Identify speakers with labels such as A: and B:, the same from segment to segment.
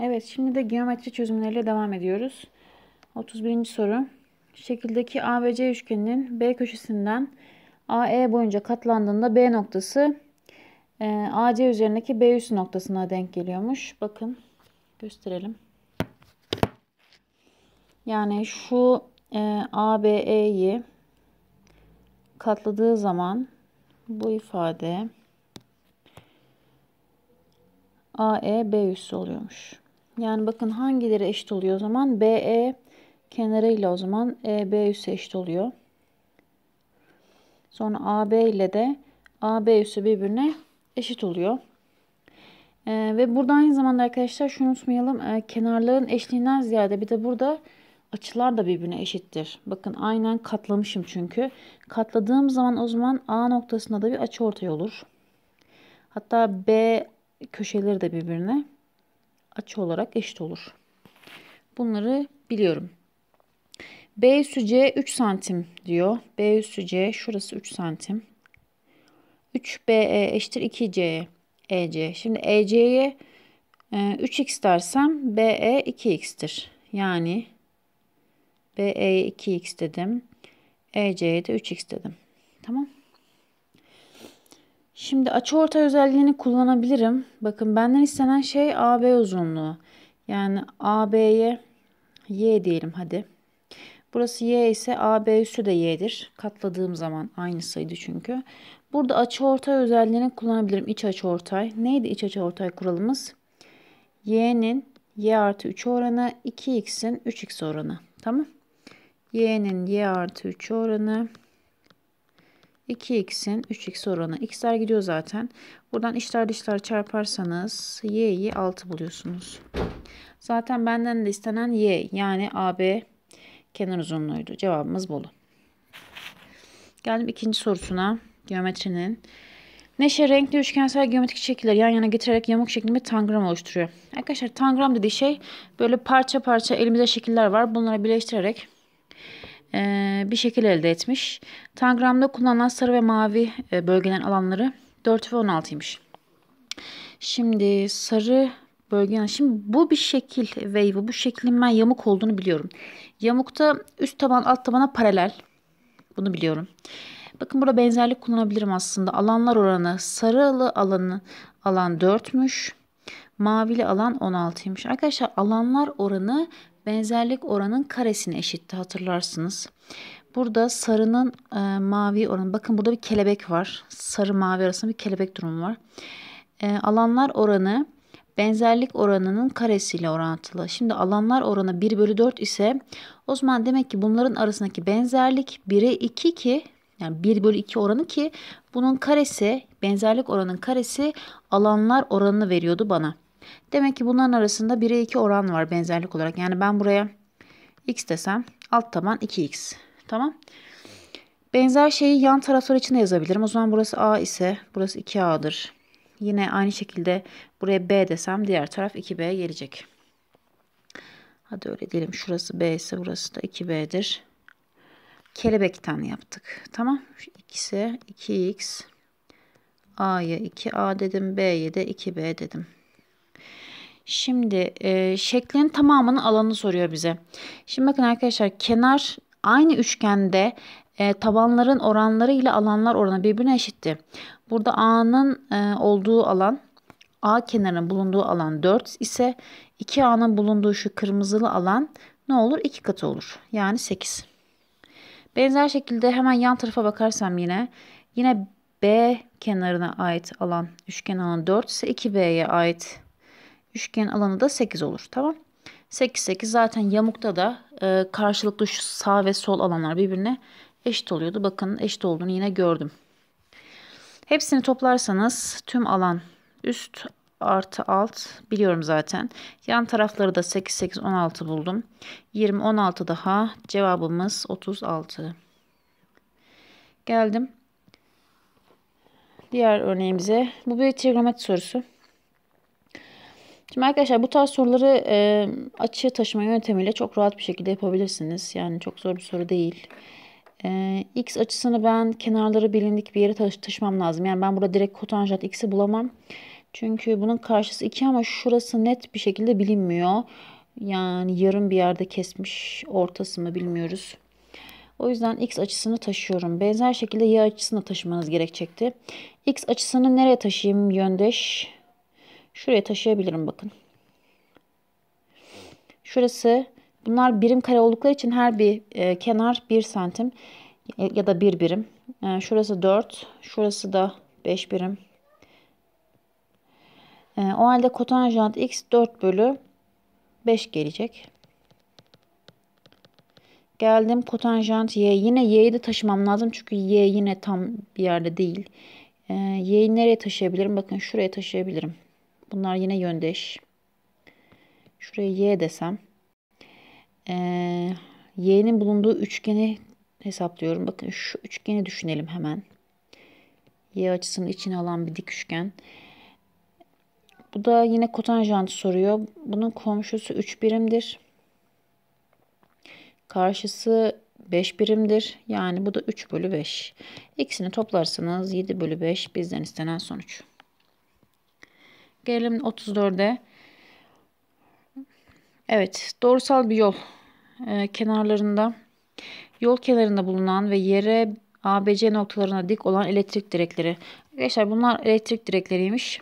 A: Evet şimdi de geometri çözümleriyle devam ediyoruz. 31. soru. Şekildeki ABC üçgeninin B köşesinden AE boyunca katlandığında B noktası e, AC üzerindeki B üst noktasına denk geliyormuş. Bakın gösterelim. Yani şu e, ABE'yi katladığı zaman bu ifade AE B üssü oluyormuş. Yani bakın hangileri eşit oluyor o zaman? BE kenarıyla o zaman EB üssü eşit oluyor. Sonra AB ile de AB üssü birbirine eşit oluyor. Ee, ve burada aynı zamanda arkadaşlar şunu unutmayalım. E, kenarların eşliğinden ziyade bir de burada açılar da birbirine eşittir. Bakın aynen katlamışım çünkü. Katladığım zaman o zaman A noktasında da bir açı ortaya olur. Hatta B köşeleri de birbirine açı olarak eşit olur. Bunları biliyorum. B üssü C 3 santim diyor. B üssü C şurası 3 santim. 3BE eşittir 2C EC. Şimdi EC'ye 3x e, dersem BE 2x'tir. Yani BE'ye 2x dedim. EC'ye de 3x dedim. Tamam. Şimdi açı orta özelliğini kullanabilirim. Bakın benden istenen şey AB uzunluğu. Yani AB'ye Y diyelim hadi. Burası Y ise AB üssü de Y'dir. Katladığım zaman aynı sayıdı çünkü. Burada açı ortay özelliğini kullanabilirim. İç açı ortay. Neydi iç açı ortay kuralımız? Y'nin Y artı 3 oranı 2x'in 3x oranı. Tamam. Y'nin Y artı 3 oranı 2x'in 3x oranı. x'ler gidiyor zaten. Buradan işler dışlar çarparsanız y'yi 6 buluyorsunuz. Zaten benden de istenen y yani AB kenar uzunluğuydu. Cevabımız Bolu. Geldim ikinci sorusuna. Geometrinin. Neşe renkli üçgensel geometrik şekiller yan yana getirerek yamuk şeklinde bir tangram oluşturuyor. Arkadaşlar tangram dediği şey böyle parça parça elimizde şekiller var. Bunları birleştirerek e, bir şekil elde etmiş. Tangramda kullanılan sarı ve mavi e, bölgelerin alanları 4 ve 16'ymış. Şimdi sarı bölge yani şimdi bu bir şekil wave, bu şeklin ben yamuk olduğunu biliyorum. Yamukta üst taban alt tabana paralel. Bunu biliyorum. Bakın burada benzerlik kullanabilirim aslında. Alanlar oranı sarılı alanı alan 4'müş. Mavili alan 16'ymış. Arkadaşlar alanlar oranı Benzerlik oranın karesine eşitti hatırlarsınız. Burada sarının e, mavi oranı. Bakın burada bir kelebek var. Sarı mavi arasında bir kelebek durumu var. E, alanlar oranı benzerlik oranının karesiyle orantılı. Şimdi alanlar oranı 1 bölü 4 ise o zaman demek ki bunların arasındaki benzerlik 1'e 2 ki yani 1 bölü 2 oranı ki bunun karesi benzerlik oranının karesi alanlar oranını veriyordu bana. Demek ki bunların arasında 1'e 2 oran var benzerlik olarak. Yani ben buraya x desem alt taban 2x. Tamam. Benzer şeyi yan taraflar için de yazabilirim. O zaman burası a ise burası 2a'dır. Yine aynı şekilde buraya b desem diğer taraf 2b gelecek. Hadi öyle diyelim. Şurası b ise burası da 2b'dir. Kelebekten yaptık. Tamam. Şu ikisi 2x. A'yı 2a dedim. B'ye de 2b dedim. Şimdi e, şeklin tamamının alanı soruyor bize. Şimdi bakın arkadaşlar kenar aynı üçgende e, tabanların oranları ile alanlar oranı birbirine eşitti. Burada A'nın e, olduğu alan A kenarının bulunduğu alan 4 ise 2A'nın bulunduğu şu kırmızılı alan ne olur? 2 katı olur. Yani 8. Benzer şekilde hemen yan tarafa bakarsam yine yine B kenarına ait alan üçgen alan 4 ise 2B'ye ait Üçgen alanı da 8 olur. Tamam. 8 8 zaten yamukta da e, karşılıklı şu sağ ve sol alanlar birbirine eşit oluyordu. Bakın eşit olduğunu yine gördüm. Hepsini toplarsanız tüm alan üst artı alt biliyorum zaten. Yan tarafları da 8 8 16 buldum. 20 16 daha cevabımız 36. Geldim. Diğer örneğimize. Bu bir trigonometri sorusu. Şimdi arkadaşlar bu tarz soruları e, açı taşıma yöntemiyle çok rahat bir şekilde yapabilirsiniz. Yani çok zor bir soru değil. E, x açısını ben kenarları bilindik bir yere taşı taşımam lazım. Yani ben burada direkt kotanjant x'i bulamam. Çünkü bunun karşısı 2 ama şurası net bir şekilde bilinmiyor. Yani yarım bir yerde kesmiş ortası mı bilmiyoruz. O yüzden x açısını taşıyorum. Benzer şekilde y açısını taşımanız gerekecekti. x açısını nereye taşıyayım yöndeş? Şuraya taşıyabilirim bakın. Şurası bunlar birim kare oldukları için her bir e, kenar 1 santim ya da 1 bir birim. E, şurası 4. Şurası da 5 birim. E, o halde kotanjant x 4 bölü 5 gelecek. Geldim kotanjant y. Yine y'yi de taşımam lazım. Çünkü y yine tam bir yerde değil. E, y'yi nereye taşıyabilirim? Bakın şuraya taşıyabilirim. Bunlar yine yöndeş. Şuraya y desem. Ee, y'nin bulunduğu üçgeni hesaplıyorum. Bakın şu üçgeni düşünelim hemen. Y açısının içine alan bir dik üçgen. Bu da yine kotanjant soruyor. Bunun komşusu 3 birimdir. Karşısı 5 birimdir. Yani bu da 3 bölü 5. İkisini toplarsanız 7 bölü 5 bizden istenen sonuç. Gelelim 34'e. Evet doğrusal bir yol ee, kenarlarında yol kenarında bulunan ve yere ABC noktalarına dik olan elektrik direkleri. Arkadaşlar bunlar elektrik direkleriymiş.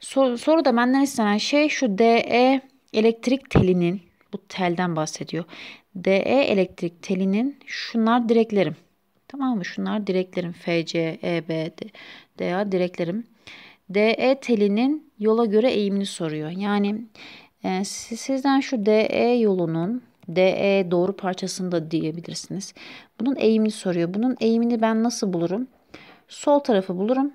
A: Sor, soruda benden istenen şey şu DE elektrik telinin bu telden bahsediyor. DE elektrik telinin şunlar direklerim. Tamam mı? Şunlar direklerim. FC, EB, DA direklerim. DE telinin yola göre eğimini soruyor. Yani e, sizden şu DE yolunun DE doğru parçasında diyebilirsiniz. Bunun eğimini soruyor. Bunun eğimini ben nasıl bulurum? Sol tarafı bulurum.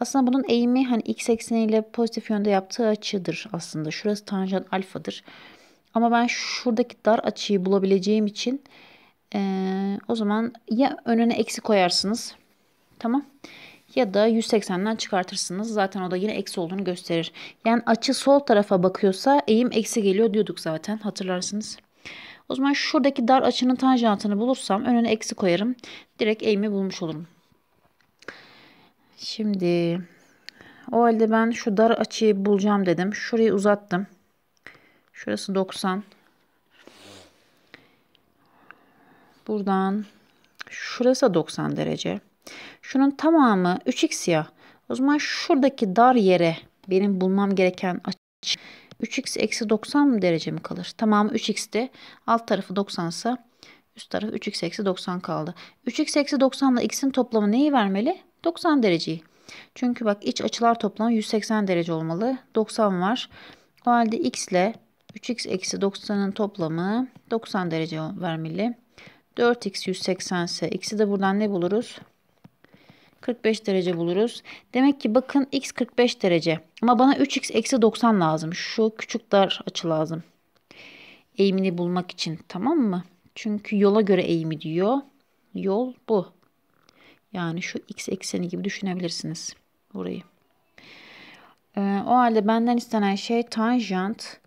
A: Aslında bunun eğimi hani x ekseniyle pozitif yönde yaptığı açıdır aslında. Şurası tanjant alfadır. Ama ben şuradaki dar açıyı bulabileceğim için e, o zaman ya önüne eksi koyarsınız. Tamam ya da 180'den çıkartırsınız. Zaten o da yine eksi olduğunu gösterir. Yani açı sol tarafa bakıyorsa eğim eksi geliyor diyorduk zaten hatırlarsınız. O zaman şuradaki dar açının tanjantını bulursam önüne eksi koyarım. Direkt eğimi bulmuş olurum. Şimdi o halde ben şu dar açıyı bulacağım dedim. Şurayı uzattım. Şurası 90. Buradan şurası 90 derece. Şunun tamamı 3x ya. O zaman şuradaki dar yere benim bulmam gereken açı 3x eksi 90 derece mi kalır? Tamamı 3x'ti. Alt tarafı 90 ise üst tarafı 3x eksi 90 kaldı. 3x eksi 90 ile x'in toplamı neyi vermeli? 90 dereceyi. Çünkü bak iç açılar toplamı 180 derece olmalı. 90 var. O halde x ile 3x eksi 90'ın toplamı 90 derece vermeli. 4x 180 ise x'i de buradan ne buluruz? 45 derece buluruz. Demek ki bakın x 45 derece. Ama bana 3x eksi 90 lazım. Şu küçük dar açı lazım. Eğimini bulmak için tamam mı? Çünkü yola göre eğimi diyor. Yol bu. Yani şu x ekseni gibi düşünebilirsiniz burayı. Ee, o halde benden istenen şey tanjant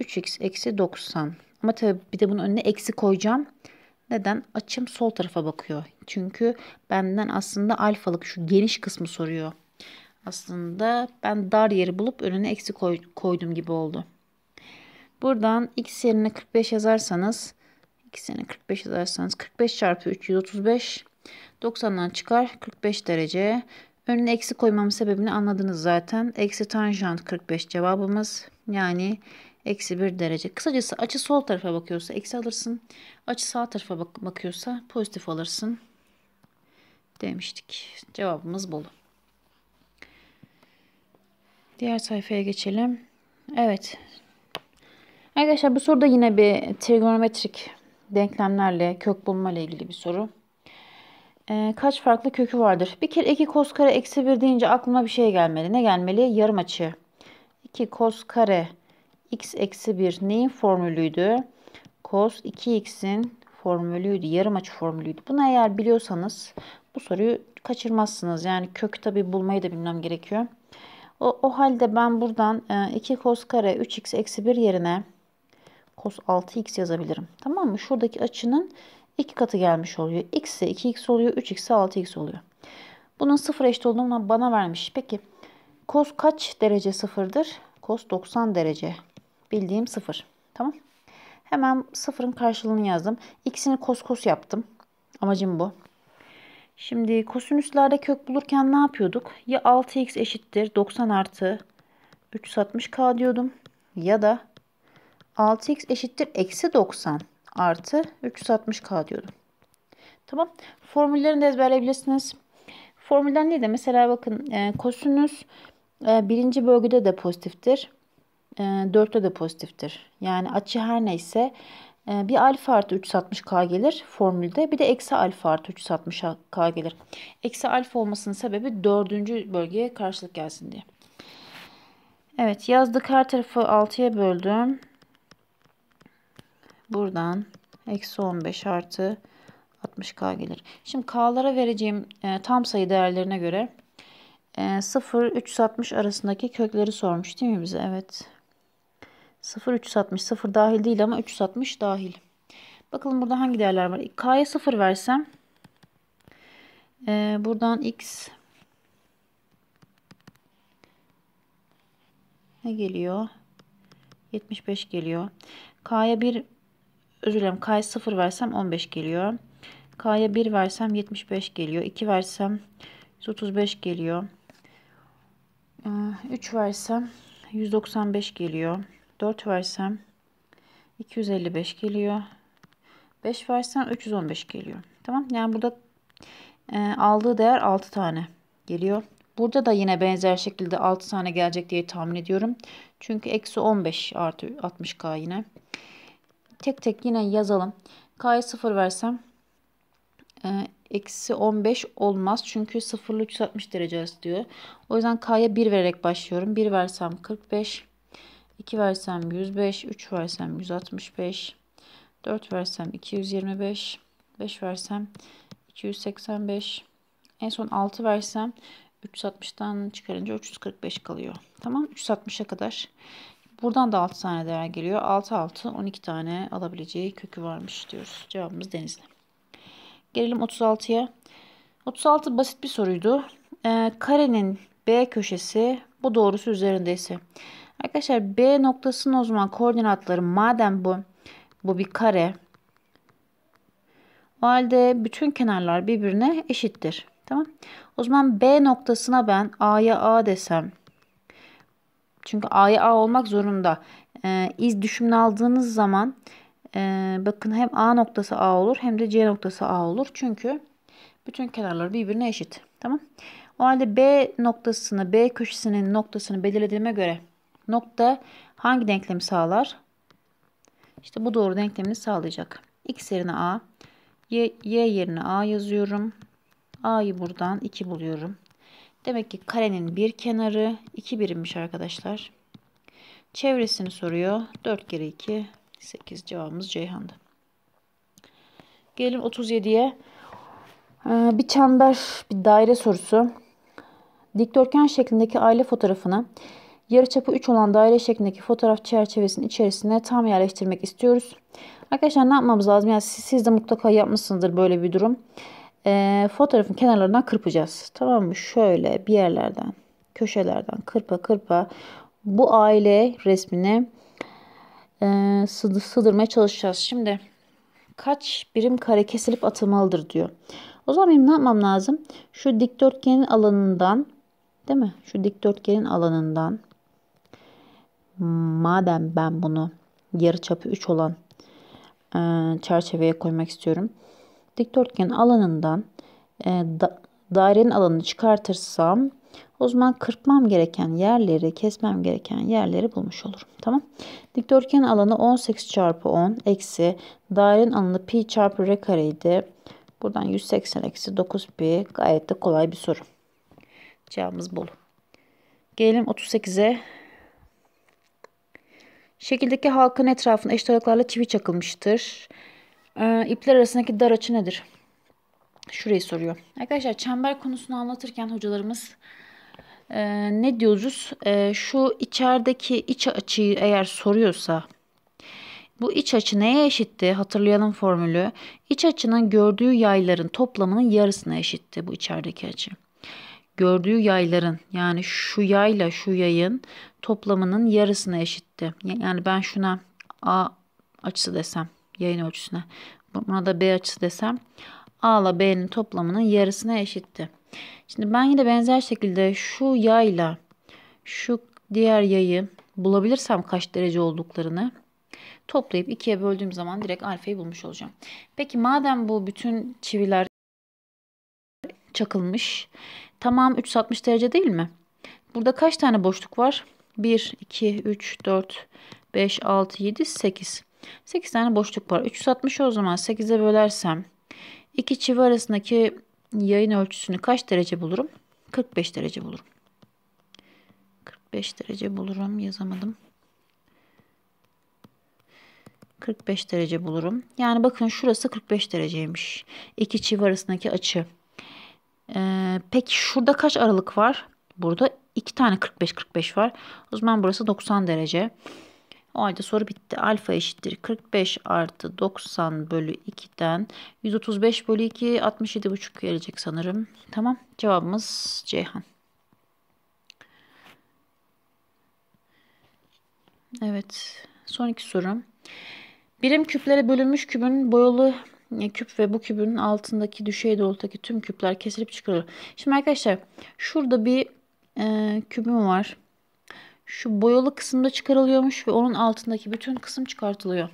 A: 3x eksi 90. Ama tabii bir de bunun önüne eksi koyacağım. Neden? Açım sol tarafa bakıyor. Çünkü benden aslında alfalık şu geniş kısmı soruyor. Aslında ben dar yeri bulup önüne eksi koydum gibi oldu. Buradan x yerine 45 yazarsanız x yerine 45 yazarsanız 45 çarpı 3 135 90'dan çıkar 45 derece. Önüne eksi koymamın sebebini anladınız zaten. Eksi tanjant 45 cevabımız. Yani eksi 1 derece. Kısacası açı sol tarafa bakıyorsa eksi alırsın. Açı sağ tarafa bak bakıyorsa pozitif alırsın demiştik. Cevabımız Bolu. Diğer sayfaya geçelim. Evet. Arkadaşlar bu soruda yine bir trigonometrik denklemlerle kök bulma ile ilgili bir soru. Ee, kaç farklı kökü vardır? Bir kere 2 kos kare eksi 1 deyince aklıma bir şey gelmedi. Ne gelmeli? Yarım açı. 2 kos kare x eksi 1 neyin formülüydü? Cos 2x'in formülüydü. Yarım açı formülüydü. Bunu eğer biliyorsanız bu soruyu kaçırmazsınız. Yani kök tabi bulmayı da bilmem gerekiyor. O, o halde ben buradan 2 e, cos kare 3x eksi 1 yerine cos 6x yazabilirim. Tamam mı? Şuradaki açının 2 katı gelmiş oluyor. x ise 2x oluyor. 3x ise 6x oluyor. Bunun sıfır eşit olduğunu bana vermiş. Peki cos kaç derece sıfırdır? Cos 90 derece. Bildiğim 0. Tamam. Hemen 0'ın karşılığını yazdım. X'ini kos kos yaptım. Amacım bu. Şimdi kosinüslerde kök bulurken ne yapıyorduk? Ya 6x eşittir 90 artı 360k diyordum. Ya da 6x eşittir eksi 90 artı 360k diyordum. Tamam. Formüllerini de ezberleyebilirsiniz. Formülden değil de mesela bakın e, kosinüs e, birinci bölgede de pozitiftir. E, dörtte de pozitiftir. Yani açı her neyse e, bir alfa artı 360K gelir formülde. Bir de eksi alfa artı 360K gelir. Eksi alfa olmasının sebebi dördüncü bölgeye karşılık gelsin diye. Evet yazdık her tarafı 6'ya böldüm. Buradan eksi 15 artı 60K gelir. Şimdi K'lara vereceğim e, tam sayı değerlerine göre 0-360 arasındaki kökleri sormuş değil mi bize? Evet. 0 360 0 dahil değil ama 360 dahil. Bakalım burada hangi değerler var. K'ya 0 versem e, buradan x ne geliyor? 75 geliyor. K'ya 1 özür dilerim. K'ya 0 versem 15 geliyor. K'ya 1 versem 75 geliyor. 2 versem 135 geliyor. 3 e, versem 195 geliyor. 4 versem 255 geliyor. 5 versem 315 geliyor. Tamam. Yani burada e, aldığı değer 6 tane geliyor. Burada da yine benzer şekilde 6 tane gelecek diye tahmin ediyorum. Çünkü eksi 15 artı 60k yine. Tek tek yine yazalım. K'ya 0 versem e, eksi 15 olmaz. Çünkü 0 ile 360 derece arası diyor. O yüzden K'ya 1 vererek başlıyorum. 1 versem 45. 2 versem 105, 3 versem 165, 4 versem 225, 5 versem 285. En son 6 versem 360'tan çıkarınca 345 kalıyor. Tamam 360'a kadar. Buradan da 6 tane değer geliyor. 6 6 12 tane alabileceği kökü varmış diyoruz. Cevabımız Denizli. Gelelim 36'ya. 36 basit bir soruydu. Ee, karenin B köşesi bu doğrusu üzerindeyse Arkadaşlar B noktasının o zaman koordinatları madem bu bu bir kare. O halde bütün kenarlar birbirine eşittir. Tamam. O zaman B noktasına ben A'ya A desem. Çünkü A'ya A olmak zorunda. Ee, iz düşümünü aldığınız zaman e, bakın hem A noktası A olur hem de C noktası A olur. Çünkü bütün kenarlar birbirine eşit. Tamam. O halde B noktasını, B köşesinin noktasını belirlediğime göre nokta hangi denklemi sağlar? İşte bu doğru denklemini sağlayacak. X yerine A, Y, y yerine A yazıyorum. A'yı buradan 2 buluyorum. Demek ki karenin bir kenarı 2 birimmiş arkadaşlar. Çevresini soruyor. 4 kere 2 8 cevabımız Ceyhan'dı. Gelelim 37'ye. Ee, bir çember, bir daire sorusu. Dikdörtgen şeklindeki aile fotoğrafını yarıçapı 3 olan daire şeklindeki fotoğraf çerçevesinin içerisine tam yerleştirmek istiyoruz. Arkadaşlar ne yapmamız lazım? Yani siz, siz de mutlaka yapmışsınızdır böyle bir durum. Ee, fotoğrafın kenarlarından kırpacağız. Tamam mı? Şöyle bir yerlerden, köşelerden kırpa kırpa bu aile resmini e, sığdırmaya çalışacağız. Şimdi kaç birim kare kesilip atılmalıdır diyor. O zaman benim ne yapmam lazım? Şu dikdörtgenin alanından değil mi? Şu dikdörtgenin alanından madem ben bunu yarı çapı 3 olan e, çerçeveye koymak istiyorum. Dikdörtgen alanından e, da, dairenin alanını çıkartırsam o zaman kırpmam gereken yerleri, kesmem gereken yerleri bulmuş olurum. Tamam. Dikdörtgen alanı 18 çarpı 10 eksi dairenin alanı pi çarpı r kareydi. Buradan 180 eksi 9 pi gayet de kolay bir soru. Cevabımız bol. Gelelim 38'e. Şekildeki halkanın etrafına eşit aralıklarla çivi çakılmıştır. Ee, ipler arasındaki dar açı nedir? Şurayı soruyor. Arkadaşlar çember konusunu anlatırken hocalarımız e, ne diyoruz? E, şu içerideki iç açıyı eğer soruyorsa bu iç açı neye eşitti? Hatırlayalım formülü. İç açının gördüğü yayların toplamının yarısına eşitti bu içerideki açı gördüğü yayların yani şu yayla şu yayın toplamının yarısına eşitti. Yani ben şuna A açısı desem yayın ölçüsüne buna da B açısı desem A ile B'nin toplamının yarısına eşitti. Şimdi ben yine benzer şekilde şu yayla şu diğer yayı bulabilirsem kaç derece olduklarını toplayıp ikiye böldüğüm zaman direkt alfayı bulmuş olacağım. Peki madem bu bütün çiviler çakılmış. Tamam 360 derece değil mi? Burada kaç tane boşluk var? 1, 2, 3, 4, 5, 6, 7, 8. 8 tane boşluk var. 360 o zaman 8'e bölersem iki çivi arasındaki yayın ölçüsünü kaç derece bulurum? 45 derece bulurum. 45 derece bulurum. Yazamadım. 45 derece bulurum. Yani bakın şurası 45 dereceymiş. İki çivi arasındaki açı. Ee, peki şurada kaç aralık var? Burada 2 tane 45-45 var. O zaman burası 90 derece. O halde soru bitti. Alfa eşittir 45 artı 90 bölü 2'den 135 bölü 2 67,5 gelecek sanırım. Tamam cevabımız Ceyhan. Evet son iki sorum. Birim küplere bölünmüş kübün boyalı e, küp ve bu kübün altındaki düşey doğrultudaki tüm küpler kesilip çıkarılır. Şimdi arkadaşlar şurada bir e, kübüm var. Şu boyalı kısımda çıkarılıyormuş ve onun altındaki bütün kısım çıkartılıyor.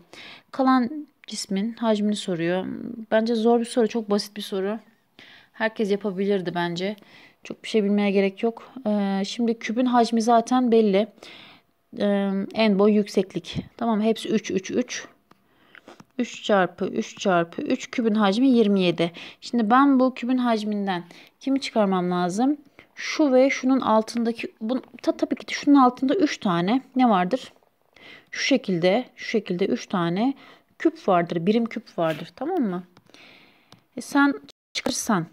A: Kalan cismin hacmini soruyor. Bence zor bir soru. Çok basit bir soru. Herkes yapabilirdi bence. Çok bir şey bilmeye gerek yok. Ee, şimdi kübün hacmi zaten belli. Ee, en boy yükseklik. Tamam hepsi 3 3 3. 3 çarpı 3 çarpı 3 kübün hacmi 27. Şimdi ben bu kübün hacminden kimi çıkarmam lazım? Şu ve şunun altındaki bu, ta, tabii ki de şunun altında 3 tane ne vardır? Şu şekilde şu şekilde 3 tane küp vardır. Birim küp vardır. Tamam mı? E sen çıkarsan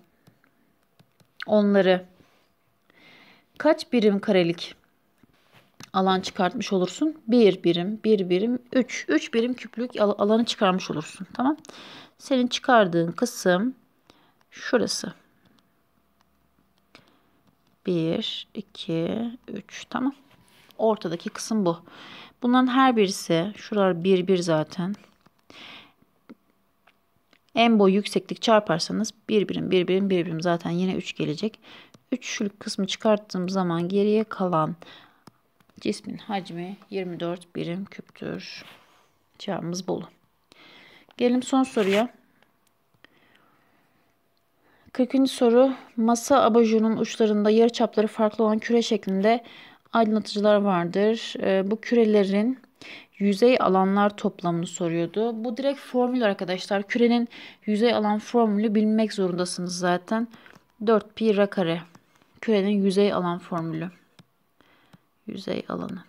A: onları kaç birim karelik alan çıkartmış olursun. 1 bir birim, 1 bir birim, 3. 3 birim küplük alanı çıkarmış olursun. Tamam. Senin çıkardığın kısım şurası. 1, 2, 3. Tamam. Ortadaki kısım bu. Bunların her birisi, şuralar 1, 1 zaten. En boy yükseklik çarparsanız 1 birim, 1 birim, 1 birim zaten yine 3 gelecek. Üçlük kısmı çıkarttığım zaman geriye kalan Cismin hacmi 24 birim küptür. Cevabımız Bolu. Gelelim son soruya. 40. soru masa abajurunun uçlarında yarı çapları farklı olan küre şeklinde aydınlatıcılar vardır. Ee, bu kürelerin yüzey alanlar toplamını soruyordu. Bu direkt formül arkadaşlar. Kürenin yüzey alan formülü bilmek zorundasınız zaten. 4 pi r kare. Kürenin yüzey alan formülü yüzey alanı.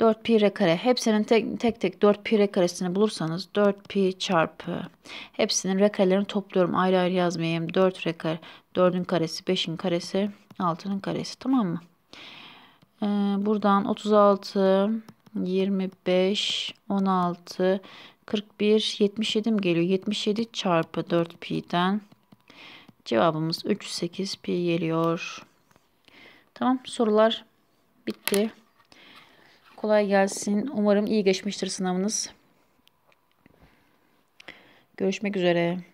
A: 4 pi r kare. Hepsinin tek tek, tek 4 pi r karesini bulursanız 4 pi çarpı. Hepsinin r karelerini topluyorum. Ayrı ayrı yazmayayım. 4 r kare. 4'ün karesi, 5'in karesi, 6'nın karesi. Tamam mı? Ee, buradan 36, 25, 16, 41, 77 mi geliyor? 77 çarpı 4 pi'den. Cevabımız 38 pi geliyor. Tamam sorular bitti. Kolay gelsin. Umarım iyi geçmiştir sınavınız. Görüşmek üzere.